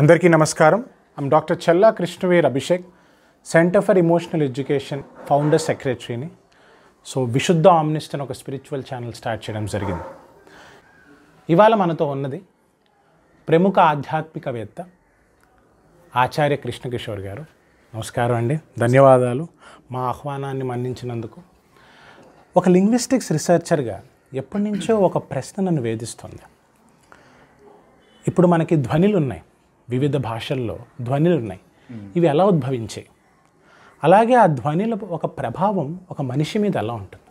అందరికీ నమస్కారం I'm doctor Challa Krishnaveer Abhishek centre for emotional education founder సెక్రటరీని సో విశుద్ధ ఆమ్నిస్ట్ అని ఒక స్పిరిచువల్ ఛానల్ స్టార్ట్ చేయడం జరిగింది ఇవాళ మనతో ఉన్నది ప్రముఖ ఆధ్యాత్మికవేత్త ఆచార్య కృష్ణకిషోర్ గారు నమస్కారం అండి ధన్యవాదాలు మా ఆహ్వానాన్ని మన్నించినందుకు ఒక లింగ్విస్టిక్స్ రీసెర్చర్గా ఎప్పటి నుంచో ఒక ప్రశ్న నన్ను వేధిస్తుంది ఇప్పుడు మనకి ధ్వనిలు ఉన్నాయి వివిధ భాషల్లో ధ్వనులు ఉన్నాయి ఇవి ఎలా ఉద్భవించాయి అలాగే ఆ ధ్వనిల ఒక ప్రభావం ఒక మనిషి మీద ఎలా ఉంటుంది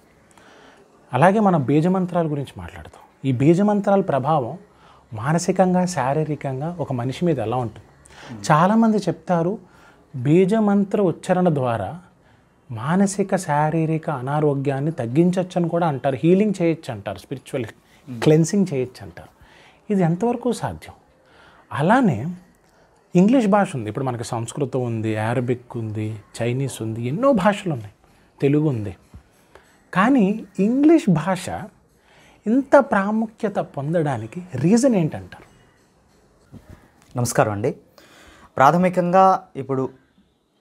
అలాగే మన బీజమంత్రాల గురించి మాట్లాడతాం ఈ బీజమంత్రాల ప్రభావం మానసికంగా శారీరకంగా ఒక మనిషి మీద ఎలా ఉంటుంది చాలామంది చెప్తారు బీజమంత్ర ఉచ్చారణ ద్వారా మానసిక శారీరక అనారోగ్యాన్ని తగ్గించవచ్చు అని కూడా అంటారు హీలింగ్ చేయొచ్చు అంటారు స్పిరిచువల్ క్లెన్సింగ్ చేయొచ్చు అంటారు ఇది ఎంతవరకు సాధ్యం అలానే ఇంగ్లీష్ భాష ఉంది ఇప్పుడు మనకి సంస్కృతం ఉంది అరబిక్ ఉంది చైనీస్ ఉంది ఎన్నో భాషలు ఉన్నాయి తెలుగు ఉంది కానీ ఇంగ్లీష్ భాష ఇంత ప్రాముఖ్యత పొందడానికి రీజన్ ఏంటంటారు నమస్కారం అండి ప్రాథమికంగా ఇప్పుడు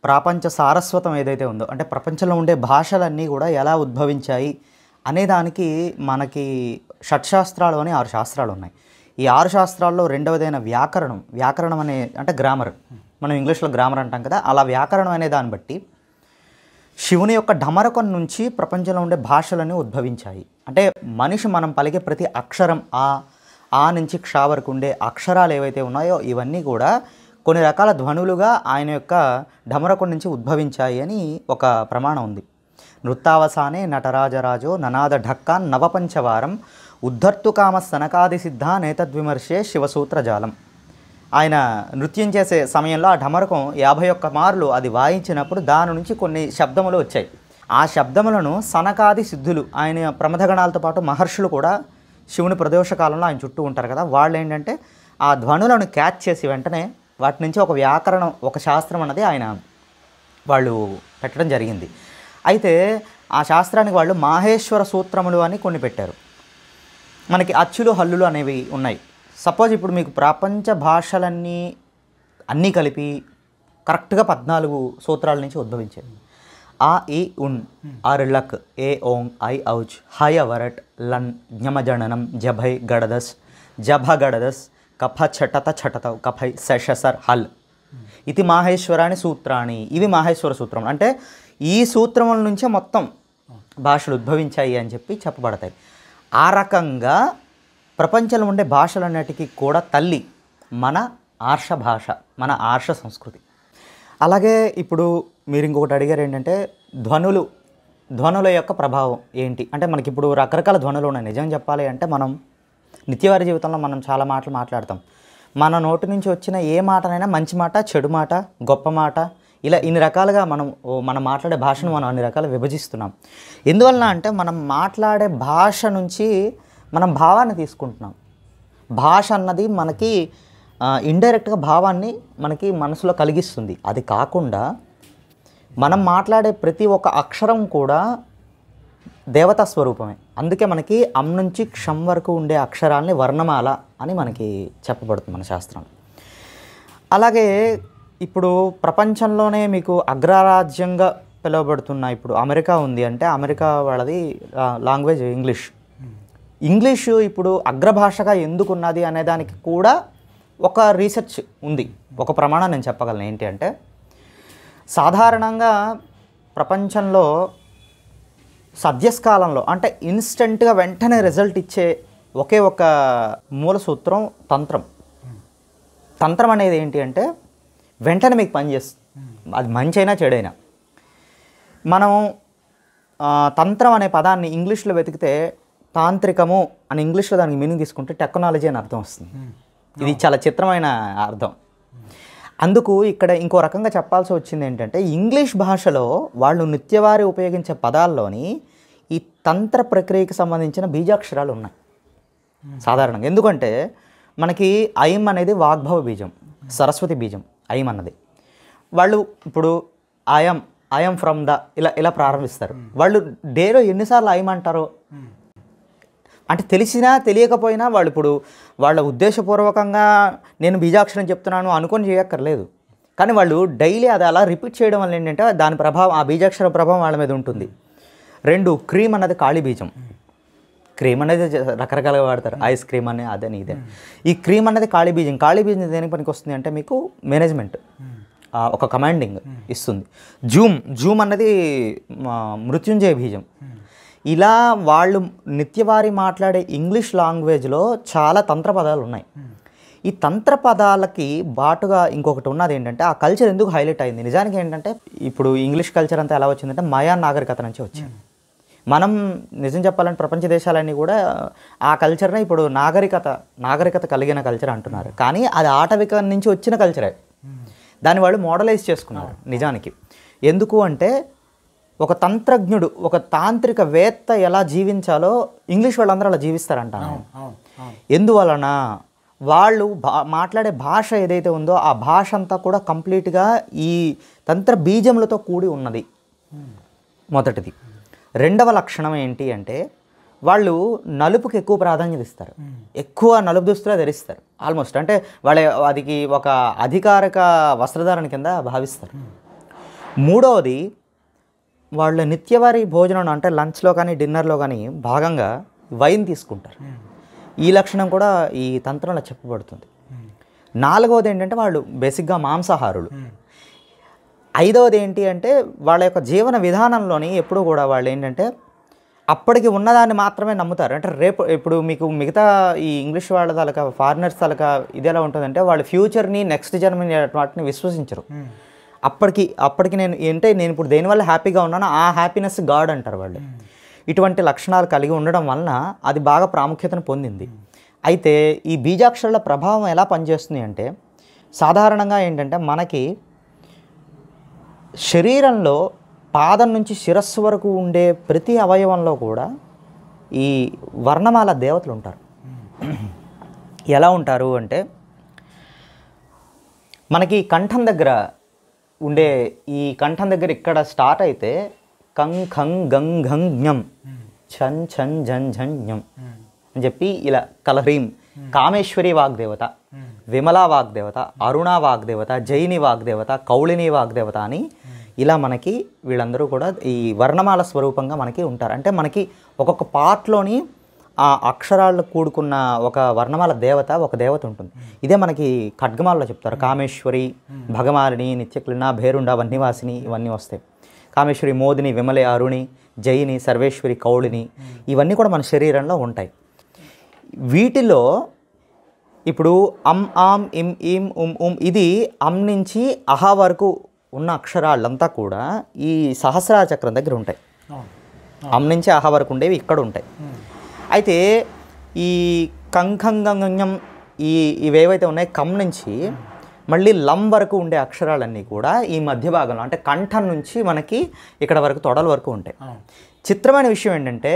ప్రాపంచ సారస్వతం ఏదైతే ఉందో అంటే ప్రపంచంలో ఉండే భాషలన్నీ కూడా ఎలా ఉద్భవించాయి అనేదానికి మనకి షట్శాస్త్రాలు అని ఆరు శాస్త్రాలు ఉన్నాయి ఈ ఆరు శాస్త్రాల్లో రెండవదైన వ్యాకరణం వ్యాకరణం అనే అంటే గ్రామర్ మనం ఇంగ్లీష్లో గ్రామర్ అంటాం కదా అలా వ్యాకరణం అనే దాన్ని బట్టి శివుని యొక్క డమరకం నుంచి ప్రపంచంలో ఉండే భాషలని ఉద్భవించాయి అంటే మనిషి మనం పలికే ప్రతి అక్షరం ఆ ఆ నుంచి క్షా వరకు ఉండే అక్షరాలు ఏవైతే ఉన్నాయో ఇవన్నీ కూడా కొన్ని రకాల ధ్వనులుగా ఆయన యొక్క ఢమరకం నుంచి ఉద్భవించాయి అని ఒక ప్రమాణం ఉంది నృత్తావసానే నటరాజరాజో ననాద ఢక్కాన్ నవపంచవారం ఉద్ధర్తుకామ సనకాది సిద్ధ నేతద్విమర్శే జాలం ఆయన నృత్యం చేసే సమయంలో ఆ ఢమరకం యాభై ఒక్క మార్లు అది వాయించినప్పుడు దాని నుంచి కొన్ని శబ్దములు వచ్చాయి ఆ శబ్దములను సనకాది సిద్ధులు ఆయన ప్రమథగణాలతో పాటు మహర్షులు కూడా శివుని ప్రదోషకాలంలో ఆయన చుట్టూ ఉంటారు కదా వాళ్ళు ఏంటంటే ఆ ధ్వనులను క్యాచ్ చేసి వెంటనే వాటి నుంచి ఒక వ్యాకరణం ఒక శాస్త్రం అన్నది ఆయన వాళ్ళు పెట్టడం జరిగింది అయితే ఆ శాస్త్రానికి వాళ్ళు మాహేశ్వర సూత్రములు అని కొన్ని పెట్టారు మనకి అచ్చులు హల్లులు అనేవి ఉన్నాయి సపోజ్ ఇప్పుడు మీకు ప్రపంచ భాషలన్నీ అన్నీ కలిపి కరెక్ట్గా పద్నాలుగు సూత్రాల నుంచి ఉద్భవించేది ఆ ఈ ఉన్ ఆర్ లక్ ఏ ఓం ఐ ఔచ్ హై అవరట్ లన్ జ్ఞమజననం జభై గడదస్ జభ గడదస్ కఫ ఛటత ఛటత కఫై శశసర్ హల్ ఇది మాహేశ్వరాని సూత్రాణి ఇవి మాహేశ్వర సూత్రం అంటే ఈ సూత్రముల నుంచే మొత్తం భాషలు ఉద్భవించాయి అని చెప్పి చెప్పబడతాయి ఆ రకంగా ప్రపంచంలో ఉండే భాషలన్నిటికీ కూడా తల్లి మన ఆర్ష భాష మన ఆర్ష సంస్కృతి అలాగే ఇప్పుడు మీరు ఇంకొకటి అడిగారు ఏంటంటే ధ్వనులు ధ్వనుల యొక్క ప్రభావం ఏంటి అంటే మనకి ఇప్పుడు రకరకాల ధ్వనులు ఉన్నాయి నిజం చెప్పాలి అంటే మనం నిత్యవారి జీవితంలో మనం చాలా మాటలు మాట్లాడతాం మన నోటి నుంచి వచ్చిన ఏ మాటనైనా మంచి మాట చెడు మాట గొప్ప మాట ఇలా ఇన్ని రకాలుగా మనం మనం మాట్లాడే భాషను మనం అన్ని రకాలు విభజిస్తున్నాం ఎందువలన అంటే మనం మాట్లాడే భాష నుంచి మనం భావాన్ని తీసుకుంటున్నాం భాష అన్నది మనకి ఇండైరెక్ట్గా భావాన్ని మనకి మనసులో కలిగిస్తుంది అది కాకుండా మనం మాట్లాడే ప్రతి ఒక్క అక్షరం కూడా దేవతా స్వరూపమే అందుకే మనకి అమ్ నుంచి క్షం వరకు ఉండే అక్షరాల్ని వర్ణమాల అని మనకి చెప్పబడుతుంది మన శాస్త్రం అలాగే ఇప్పుడు ప్రపంచంలోనే మీకు అగ్రరాజ్యంగా పిలువబడుతున్న ఇప్పుడు అమెరికా ఉంది అంటే అమెరికా వాళ్ళది లాంగ్వేజ్ ఇంగ్లీష్ ఇంగ్లీషు ఇప్పుడు అగ్రభాషగా అనే అనేదానికి కూడా ఒక రీసెర్చ్ ఉంది ఒక ప్రమాణం నేను చెప్పగలను ఏంటి అంటే సాధారణంగా ప్రపంచంలో సద్యస్కాలంలో అంటే ఇన్స్టెంట్గా వెంటనే రిజల్ట్ ఇచ్చే ఒకే ఒక మూల సూత్రం తంత్రం తంత్రం అనేది ఏంటి అంటే వెంటనే మీకు పని చేస్తుంది అది మంచి అయినా చెడైనా మనం తంత్రం అనే పదాన్ని ఇంగ్లీష్లో వెతికితే తాంత్రికము అని ఇంగ్లీష్లో దానికి మీనింగ్ తీసుకుంటే టెక్నాలజీ అని అర్థం వస్తుంది ఇది చాలా చిత్రమైన అర్థం అందుకు ఇక్కడ ఇంకో రకంగా చెప్పాల్సి వచ్చింది ఏంటంటే ఇంగ్లీష్ భాషలో వాళ్ళు నిత్యవారి ఉపయోగించే పదాల్లోని ఈ తంత్ర ప్రక్రియకి సంబంధించిన బీజాక్షరాలు ఉన్నాయి సాధారణంగా ఎందుకంటే మనకి ఐమ్ అనేది వాగ్భవ బీజం సరస్వతి బీజం ఐమ్ అన్నది వాళ్ళు ఇప్పుడు ఐఎమ్ ఐఎమ్ ఫ్రమ్ ద ఇలా ఇలా ప్రారంభిస్తారు వాళ్ళు డేలో ఎన్నిసార్లు ఐమ్ అంటారు అంటే తెలిసినా తెలియకపోయినా వాళ్ళు ఇప్పుడు వాళ్ళ ఉద్దేశపూర్వకంగా నేను బీజాక్షరం చెప్తున్నాను అనుకొని చేయక్కర్లేదు కానీ వాళ్ళు డైలీ అది అలా రిపీట్ చేయడం వల్ల ఏంటంటే దాని ప్రభావం ఆ బీజాక్షర ప్రభావం వాళ్ళ మీద ఉంటుంది రెండు క్రీమ్ అన్నది కాళీ బీజం క్రీమ్ అనేది రకరకాలుగా వాడతారు hmm. ఐస్ క్రీమ్ అని అదని ఇదే ఈ క్రీమ్ అనేది ఖాళీ బీజం ఖాళీ బీజం దేనికి పనికి వస్తుంది అంటే మీకు మేనేజ్మెంట్ hmm. ఒక కమాండింగ్ hmm. ఇస్తుంది జూమ్ జూమ్ అన్నది మృత్యుంజయ బీజం ఇలా వాళ్ళు నిత్యవారి మాట్లాడే ఇంగ్లీష్ లాంగ్వేజ్లో చాలా తంత్ర పదాలు ఉన్నాయి ఈ తంత్ర పదాలకి బాటుగా ఇంకొకటి ఉన్నది ఏంటంటే ఆ కల్చర్ ఎందుకు హైలైట్ అయింది నిజానికి ఏంటంటే ఇప్పుడు ఇంగ్లీష్ కల్చర్ అంతా ఎలా వచ్చిందంటే మయా నాగరికత నుంచి వచ్చింది మనం నిజం చెప్పాలంటే ప్రపంచ దేశాలన్నీ కూడా ఆ కల్చర్నే ఇప్పుడు నాగరికత నాగరికత కలిగిన కల్చర్ అంటున్నారు కానీ అది ఆటవిక నుంచి వచ్చిన కల్చరే దాన్ని వాళ్ళు మోడలైజ్ చేసుకున్నారు నిజానికి ఎందుకు అంటే ఒక తంత్రజ్ఞుడు ఒక తాంత్రిక వేత్త ఎలా జీవించాలో ఇంగ్లీష్ వాళ్ళందరూ అలా జీవిస్తారంటాను ఎందువలన వాళ్ళు భా మాట్లాడే భాష ఏదైతే ఉందో ఆ భాష అంతా కూడా కంప్లీట్గా ఈ తంత్ర బీజములతో కూడి ఉన్నది మొదటిది రెండవ లక్షణం ఏంటి అంటే వాళ్ళు నలుపుకి ఎక్కువ ప్రాధాన్యత ఇస్తారు ఎక్కువ నలుపు దుస్తులు ధరిస్తారు ఆల్మోస్ట్ అంటే వాళ్ళ అదికి ఒక అధికారిక వస్త్రధారణ కింద భావిస్తారు మూడవది వాళ్ళ నిత్యవారి భోజనం అంటే లంచ్లో కానీ డిన్నర్లో కానీ భాగంగా వైన్ తీసుకుంటారు ఈ లక్షణం కూడా ఈ తంత్రంలో చెప్పబడుతుంది నాలుగవది ఏంటంటే వాళ్ళు బేసిక్గా మాంసాహారులు ఐదవది ఏంటి అంటే వాళ్ళ యొక్క జీవన విధానంలోని ఎప్పుడూ కూడా వాళ్ళు ఏంటంటే అప్పటికి ఉన్నదాన్ని మాత్రమే నమ్ముతారు అంటే రేపు ఇప్పుడు మీకు మిగతా ఈ ఇంగ్లీష్ వాళ్ళ తలక ఫారినర్స్ తలక ఇది ఎలా ఉంటుందంటే వాళ్ళ ఫ్యూచర్ని నెక్స్ట్ జన్మని వాటిని విశ్వసించరు అప్పటికి అప్పటికి నేను ఏంటంటే నేను ఇప్పుడు దేనివల్ల హ్యాపీగా ఉన్నానో ఆ హ్యాపీనెస్ గాడ్ అంటారు వాళ్ళు ఇటువంటి లక్షణాలు కలిగి ఉండడం వలన అది బాగా ప్రాముఖ్యతను పొందింది అయితే ఈ బీజాక్షరాల ప్రభావం ఎలా పనిచేస్తుంది అంటే సాధారణంగా ఏంటంటే మనకి శరీరంలో పాదం నుంచి శిరస్సు వరకు ఉండే ప్రతి అవయవంలో కూడా ఈ వర్ణమాల దేవతలు ఉంటారు ఎలా ఉంటారు అంటే మనకి కంఠం దగ్గర ఉండే ఈ కంఠం దగ్గర ఇక్కడ స్టార్ట్ అయితే కం ఖం గం ఘం ఞం ఛన్ ఛన్ ఝన్ ఝన్ ఞం అని చెప్పి ఇలా కలహ్రీం కామేశ్వరి వాగ్దేవత విమలా వాగ్దేవత అరుణ వాగ్దేవత జైని వాగ్దేవత కౌళిని వాగ్దేవత అని ఇలా మనకి వీళ్ళందరూ కూడా ఈ వర్ణమాల స్వరూపంగా మనకి ఉంటారు అంటే మనకి ఒక్కొక్క పార్ట్లోని ఆ అక్షరాలు కూడుకున్న ఒక వర్ణమాల దేవత ఒక దేవత ఉంటుంది ఇదే మనకి ఖడ్గమాలలో చెప్తారు కామేశ్వరి భగమారిణి నిత్యకులిన భేరుండ వన్నివాసిని ఇవన్నీ వస్తాయి కామేశ్వరి మోదిని విమలే అరుణి జయిని సర్వేశ్వరి కౌళిని ఇవన్నీ కూడా మన శరీరంలో ఉంటాయి వీటిలో ఇప్పుడు అమ్ ఆమ్ ఇమ్ ఇం ఉమ్ ఉమ్ ఇది అమ్ నుంచి అహ వరకు ఉన్న అక్షరాలంతా కూడా ఈ సహస్రార చక్రం దగ్గర ఉంటాయి అమ్ నుంచి అహ వరకు ఉండేవి ఇక్కడ ఉంటాయి అయితే ఈ కంఖంగంగం ఈ ఇవేవైతే ఉన్నాయి కమ్ నుంచి మళ్ళీ లం వరకు ఉండే అక్షరాలన్నీ కూడా ఈ మధ్య భాగంలో అంటే కంఠం నుంచి మనకి ఇక్కడ వరకు తొడల వరకు ఉంటాయి చిత్రమైన విషయం ఏంటంటే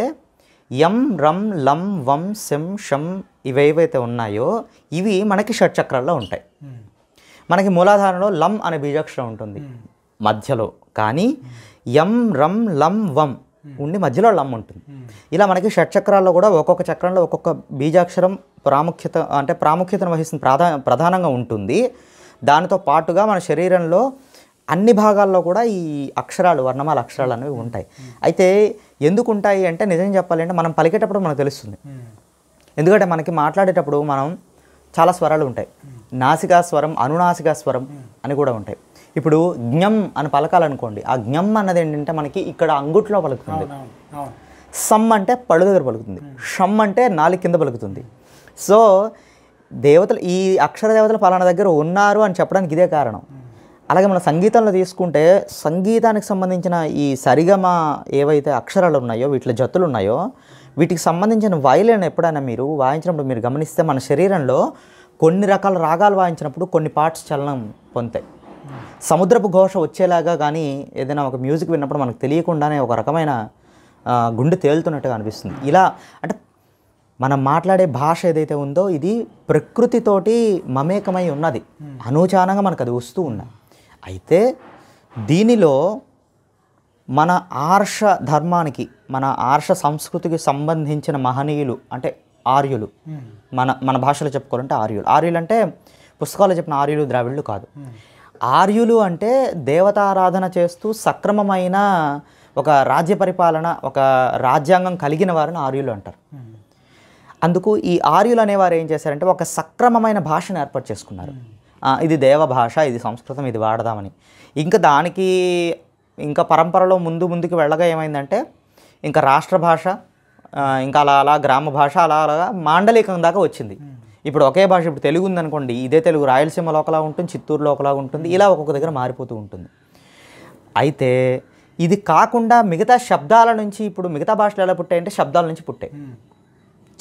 ఎం రం లం వం శం షం ఇవేవైతే ఉన్నాయో ఇవి మనకి షట్చక్రాల్లో ఉంటాయి మనకి మూలాధారంలో లం అనే బీజాక్షరం ఉంటుంది మధ్యలో కానీ ఎం రం లం వం ఉండి మధ్యలో లమ్ ఉంటుంది ఇలా మనకి షట్చక్రాల్లో కూడా ఒక్కొక్క చక్రంలో ఒక్కొక్క బీజాక్షరం ప్రాముఖ్యత అంటే ప్రాముఖ్యతను వహిస్తుంది ప్రధా ప్రధానంగా ఉంటుంది దానితో పాటుగా మన శరీరంలో అన్ని భాగాల్లో కూడా ఈ అక్షరాలు వర్ణమాల అక్షరాలు అనేవి ఉంటాయి అయితే ఎందుకు ఉంటాయి అంటే నిజం చెప్పాలంటే మనం పలికేటప్పుడు మనకు తెలుస్తుంది ఎందుకంటే మనకి మాట్లాడేటప్పుడు మనం చాలా స్వరాలు ఉంటాయి నాసికా స్వరం అనునాసికా స్వరం అని కూడా ఉంటాయి ఇప్పుడు జ్ఞం అని పలకాలనుకోండి ఆ జ్ఞం అన్నది ఏంటంటే మనకి ఇక్కడ అంగుట్లో పలుకుతుంది సమ్ అంటే పళ్ళు దగ్గర పలుకుతుంది షమ్ అంటే నాలి కింద పలుకుతుంది సో దేవతలు ఈ అక్షర దేవతల పాలన దగ్గర ఉన్నారు అని చెప్పడానికి ఇదే కారణం అలాగే మన సంగీతంలో తీసుకుంటే సంగీతానికి సంబంధించిన ఈ సరిగమ ఏవైతే అక్షరాలు ఉన్నాయో వీటిలో జతులు ఉన్నాయో వీటికి సంబంధించిన వయలిన్ ఎప్పుడైనా మీరు వాయించినప్పుడు మీరు గమనిస్తే మన శరీరంలో కొన్ని రకాల రాగాలు వాయించినప్పుడు కొన్ని పార్ట్స్ చలనం పొందుతాయి సముద్రపు ఘోష వచ్చేలాగా కానీ ఏదైనా ఒక మ్యూజిక్ విన్నప్పుడు మనకు తెలియకుండానే ఒక రకమైన గుండె తేలుతున్నట్టుగా అనిపిస్తుంది ఇలా అంటే మనం మాట్లాడే భాష ఏదైతే ఉందో ఇది ప్రకృతితోటి మమేకమై ఉన్నది అనూచానంగా మనకు అది వస్తూ ఉన్న అయితే దీనిలో మన ఆర్ష ధర్మానికి మన ఆర్ష సంస్కృతికి సంబంధించిన మహనీయులు అంటే ఆర్యులు మన మన భాషలో చెప్పుకోవాలంటే ఆర్యులు ఆర్యులు అంటే పుస్తకాలు చెప్పిన ఆర్యులు ద్రావిడులు కాదు ఆర్యులు అంటే దేవతారాధన చేస్తూ సక్రమమైన ఒక రాజ్య పరిపాలన ఒక రాజ్యాంగం కలిగిన వారిని ఆర్యులు అంటారు అందుకు ఈ ఆర్యులు అనేవారు ఏం చేశారంటే ఒక సక్రమమైన భాషను ఏర్పాటు చేసుకున్నారు ఇది దేవ భాష ఇది సంస్కృతం ఇది వాడదామని ఇంకా దానికి ఇంకా పరంపరలో ముందు ముందుకు వెళ్ళగా ఏమైందంటే ఇంకా రాష్ట్ర భాష ఇంకా అలా అలా గ్రామ భాష అలా అలాగా మాండలికం దాకా వచ్చింది ఇప్పుడు ఒకే భాష ఇప్పుడు తెలుగు ఉందనుకోండి ఇదే తెలుగు రాయలసీమలో ఒకలా ఉంటుంది చిత్తూరులో ఒకలా ఉంటుంది ఇలా ఒక్కొక్క దగ్గర మారిపోతూ ఉంటుంది అయితే ఇది కాకుండా మిగతా శబ్దాల నుంచి ఇప్పుడు మిగతా భాషలు ఎలా పుట్టాయంటే శబ్దాల నుంచి పుట్టాయి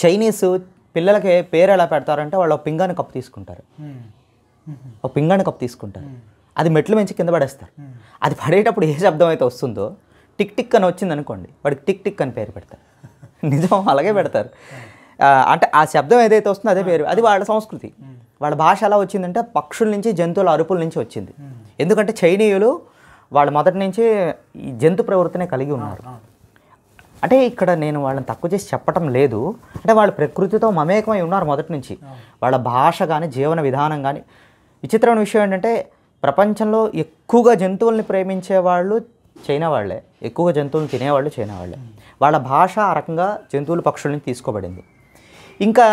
చైనీస్ పిల్లలకి పేరు ఎలా పెడతారంటే వాళ్ళు ఒక పింగాణి కప్పు తీసుకుంటారు ఒక పింగాని కప్పు తీసుకుంటారు అది మెట్లు మించి కింద పడేస్తారు అది పడేటప్పుడు ఏ శబ్దం అయితే వస్తుందో టిక్ టిక్ అని వచ్చింది అనుకోండి వాడికి టిక్ టిక్ అని పేరు పెడతారు నిజం అలాగే పెడతారు అంటే ఆ శబ్దం ఏదైతే వస్తుందో అదే పేరు అది వాళ్ళ సంస్కృతి వాళ్ళ భాష ఎలా వచ్చిందంటే పక్షుల నుంచి జంతువుల అరుపుల నుంచి వచ్చింది ఎందుకంటే చైనీయులు వాళ్ళు మొదటి నుంచి ఈ జంతు ప్రవృత్తినే కలిగి ఉన్నారు అంటే ఇక్కడ నేను వాళ్ళని తక్కువ చేసి చెప్పటం లేదు అంటే వాళ్ళు ప్రకృతితో మమేకమై ఉన్నారు మొదటి నుంచి వాళ్ళ భాష కానీ జీవన విధానం కానీ విచిత్రమైన విషయం ఏంటంటే ప్రపంచంలో ఎక్కువగా జంతువుల్ని ప్రేమించే వాళ్ళు చైనా వాళ్ళే ఎక్కువ జంతువులను తినేవాళ్ళు చైనా వాళ్ళే వాళ్ళ భాష ఆ రకంగా జంతువుల పక్షులని తీసుకోబడింది ఇంకా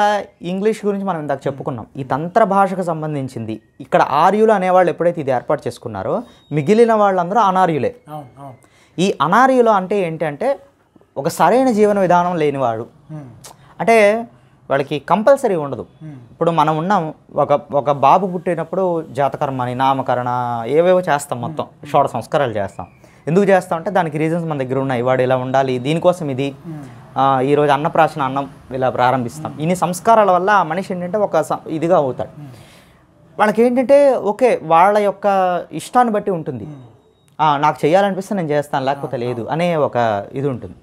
ఇంగ్లీష్ గురించి మనం ఇందాక చెప్పుకున్నాం ఈ తంత్ర భాషకు సంబంధించింది ఇక్కడ ఆర్యులు అనేవాళ్ళు ఎప్పుడైతే ఇది ఏర్పాటు చేసుకున్నారో మిగిలిన వాళ్ళందరూ అనార్యులే ఈ అనార్యులు అంటే ఏంటంటే ఒక సరైన జీవన విధానం లేనివాడు అంటే వాళ్ళకి కంపల్సరీ ఉండదు ఇప్పుడు మనం ఉన్నాం ఒక ఒక బాబు పుట్టినప్పుడు జాతకర్మని నామకరణ ఏవేవో చేస్తాం మొత్తం షోడ సంస్కారాలు చేస్తాం ఎందుకు చేస్తామంటే దానికి రీజన్స్ మన దగ్గర ఉన్నాయి వాడు ఇలా ఉండాలి దీనికోసం ఇది ఈరోజు అన్నప్రాసన అన్నం ఇలా ప్రారంభిస్తాం hmm. ఇన్ని సంస్కారాల వల్ల ఆ మనిషి ఏంటంటే ఒక ఇదిగా అవుతాడు hmm. వాళ్ళకి ఏంటంటే ఓకే వాళ్ళ యొక్క ఇష్టాన్ని బట్టి ఉంటుంది hmm. నాకు చేయాలనిపిస్తే నేను చేస్తాను లేకపోతే ah, లేదు ah. అనే ఒక ఇది ఉంటుంది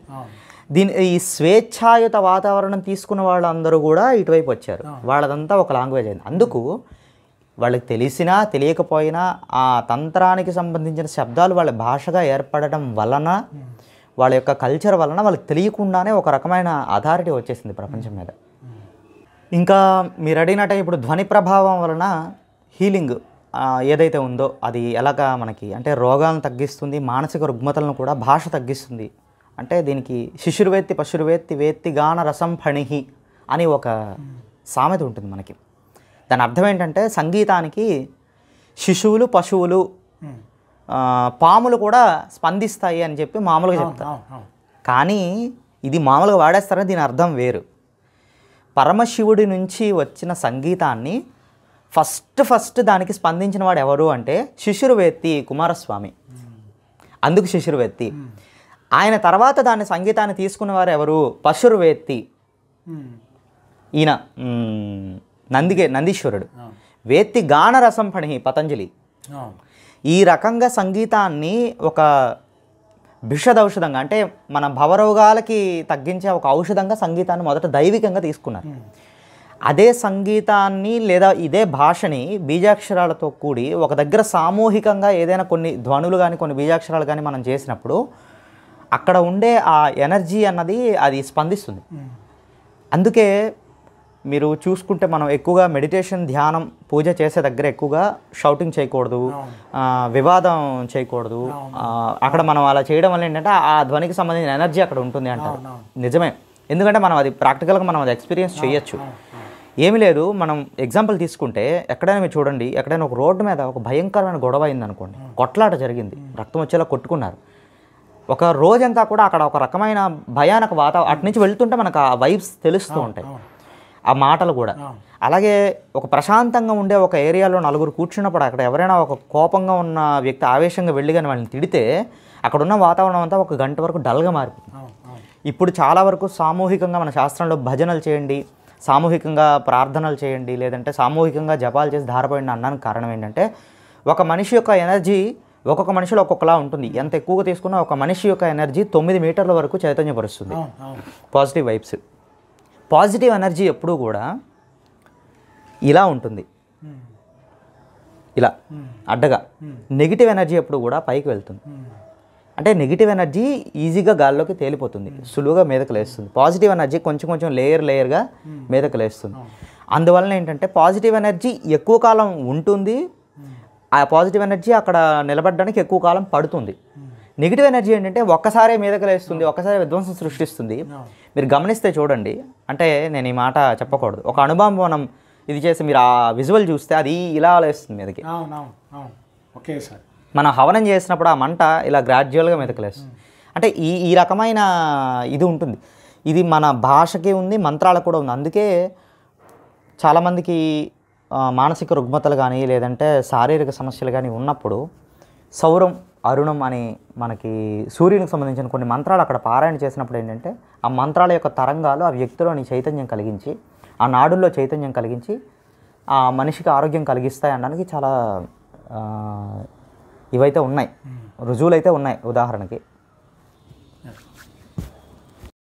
దీని ఈ స్వేచ్ఛాయుత వాతావరణం తీసుకున్న వాళ్ళందరూ కూడా ఇటువైపు వచ్చారు వాళ్ళదంతా ఒక లాంగ్వేజ్ అయింది అందుకు వాళ్ళకి తెలిసినా తెలియకపోయినా ఆ తంత్రానికి సంబంధించిన శబ్దాలు వాళ్ళ భాషగా ఏర్పడటం వలన వాళ్ళ యొక్క కల్చర్ వలన వాళ్ళకి తెలియకుండానే ఒక రకమైన అథారిటీ వచ్చేసింది ప్రపంచం మీద ఇంకా మీరు అడిగినట్టే ఇప్పుడు ధ్వని ప్రభావం వలన హీలింగ్ ఏదైతే ఉందో అది ఎలాగా మనకి అంటే రోగాలను తగ్గిస్తుంది మానసిక రుగ్మతలను కూడా భాష తగ్గిస్తుంది అంటే దీనికి శిశుర్వేత్తి పశుర్వేత్తి వేత్తి గాన రసం ఫణిహి అని ఒక సామెత ఉంటుంది మనకి దాని అర్థం ఏంటంటే సంగీతానికి శిశువులు పశువులు పాములు కూడా స్పందిస్తాయి అని చెప్పి మామూలుగా చెప్తారు కానీ ఇది మామూలుగా వాడేస్తారని దీని అర్థం వేరు పరమశివుడి నుంచి వచ్చిన సంగీతాన్ని ఫస్ట్ ఫస్ట్ దానికి స్పందించిన వాడు ఎవరు అంటే శిశురువేత్తి కుమారస్వామి అందుకు శిశురువేత్తి ఆయన తర్వాత దాని సంగీతాన్ని తీసుకున్నవారు ఎవరు పశురువేత్తి ఈయన నందిగే నందీశ్వరుడు వేత్తి గానరసం పణి పతంజలి ఈ రకంగా సంగీతాన్ని ఒక భిషద ఔషధంగా అంటే మన భవరోగాలకి తగ్గించే ఒక ఔషధంగా సంగీతాన్ని మొదట దైవికంగా తీసుకున్నారు అదే సంగీతాన్ని లేదా ఇదే భాషని బీజాక్షరాలతో కూడి ఒక దగ్గర సామూహికంగా ఏదైనా కొన్ని ధ్వనులు కానీ కొన్ని బీజాక్షరాలు కానీ మనం చేసినప్పుడు అక్కడ ఉండే ఆ ఎనర్జీ అన్నది అది స్పందిస్తుంది అందుకే మీరు చూసుకుంటే మనం ఎక్కువగా మెడిటేషన్ ధ్యానం పూజ చేసే దగ్గర ఎక్కువగా షౌటింగ్ చేయకూడదు వివాదం చేయకూడదు అక్కడ మనం అలా చేయడం వల్ల ఏంటంటే ఆ ధ్వనికి సంబంధించిన ఎనర్జీ అక్కడ ఉంటుంది అంటారు నిజమే ఎందుకంటే మనం అది ప్రాక్టికల్గా మనం అది ఎక్స్పీరియన్స్ చేయొచ్చు ఏమి లేదు మనం ఎగ్జాంపుల్ తీసుకుంటే ఎక్కడైనా మీరు చూడండి ఎక్కడైనా ఒక రోడ్డు మీద ఒక భయంకరమైన గొడవ అయింది అనుకోండి కొట్లాట జరిగింది రక్తం వచ్చేలా కొట్టుకున్నారు ఒక రోజంతా కూడా అక్కడ ఒక రకమైన భయానక వాతావరణం అటు నుంచి వెళ్తుంటే మనకు ఆ వైబ్స్ తెలుస్తూ ఉంటాయి ఆ మాటలు కూడా అలాగే ఒక ప్రశాంతంగా ఉండే ఒక ఏరియాలో నలుగురు కూర్చున్నప్పుడు అక్కడ ఎవరైనా ఒక కోపంగా ఉన్న వ్యక్తి ఆవేశంగా వెళ్ళి కానీ వాళ్ళని తిడితే అక్కడ ఉన్న వాతావరణం అంతా ఒక గంట వరకు డల్గా మారిపోతుంది ఇప్పుడు చాలా వరకు సామూహికంగా మన శాస్త్రంలో భజనలు చేయండి సామూహికంగా ప్రార్థనలు చేయండి లేదంటే సామూహికంగా జపాలు చేసి ధారపడిన అన్నానికి కారణం ఏంటంటే ఒక మనిషి యొక్క ఎనర్జీ ఒక్కొక్క మనిషిలో ఒక్కొక్కలా ఉంటుంది ఎంత ఎక్కువగా తీసుకున్నా ఒక మనిషి యొక్క ఎనర్జీ తొమ్మిది మీటర్ల వరకు చైతన్యపరుస్తుంది పాజిటివ్ వైబ్స్ పాజిటివ్ ఎనర్జీ ఎప్పుడూ కూడా ఇలా ఉంటుంది ఇలా అడ్డగా నెగిటివ్ ఎనర్జీ ఎప్పుడు కూడా పైకి వెళ్తుంది అంటే నెగిటివ్ ఎనర్జీ ఈజీగా గాల్లోకి తేలిపోతుంది సులువుగా మీదకు లేస్తుంది పాజిటివ్ ఎనర్జీ కొంచెం కొంచెం లేయర్ లేయర్గా మీదకు లేస్తుంది అందువలన ఏంటంటే పాజిటివ్ ఎనర్జీ ఎక్కువ కాలం ఉంటుంది ఆ పాజిటివ్ ఎనర్జీ అక్కడ నిలబడడానికి ఎక్కువ కాలం పడుతుంది నెగిటివ్ ఎనర్జీ ఏంటంటే ఒక్కసారే మీదకి లేస్తుంది ఒక్కసారి విధ్వంసం సృష్టిస్తుంది మీరు గమనిస్తే చూడండి అంటే నేను ఈ మాట చెప్పకూడదు ఒక అనుభవం మనం ఇది చేసి మీరు ఆ విజువల్ చూస్తే అది ఇలా లేస్తుంది మీదకి ఓకే సార్ మనం హవనం చేసినప్పుడు ఆ మంట ఇలా గ్రాడ్యువల్గా మీదకి లేస్తుంది hmm. అంటే ఈ ఈ రకమైన ఇది ఉంటుంది ఇది మన భాషకి ఉంది మంత్రాలకు కూడా ఉంది అందుకే చాలామందికి మానసిక రుగ్మతలు కానీ లేదంటే శారీరక సమస్యలు కానీ ఉన్నప్పుడు సౌరం అరుణం అని మనకి సూర్యునికి సంబంధించిన కొన్ని మంత్రాలు అక్కడ పారాయణ చేసినప్పుడు ఏంటంటే ఆ మంత్రాల యొక్క తరంగాలు ఆ వ్యక్తిలోని చైతన్యం కలిగించి ఆ నాడుల్లో చైతన్యం కలిగించి ఆ మనిషికి ఆరోగ్యం కలిగిస్తాయి అనడానికి చాలా ఇవైతే ఉన్నాయి రుజువులైతే ఉన్నాయి ఉదాహరణకి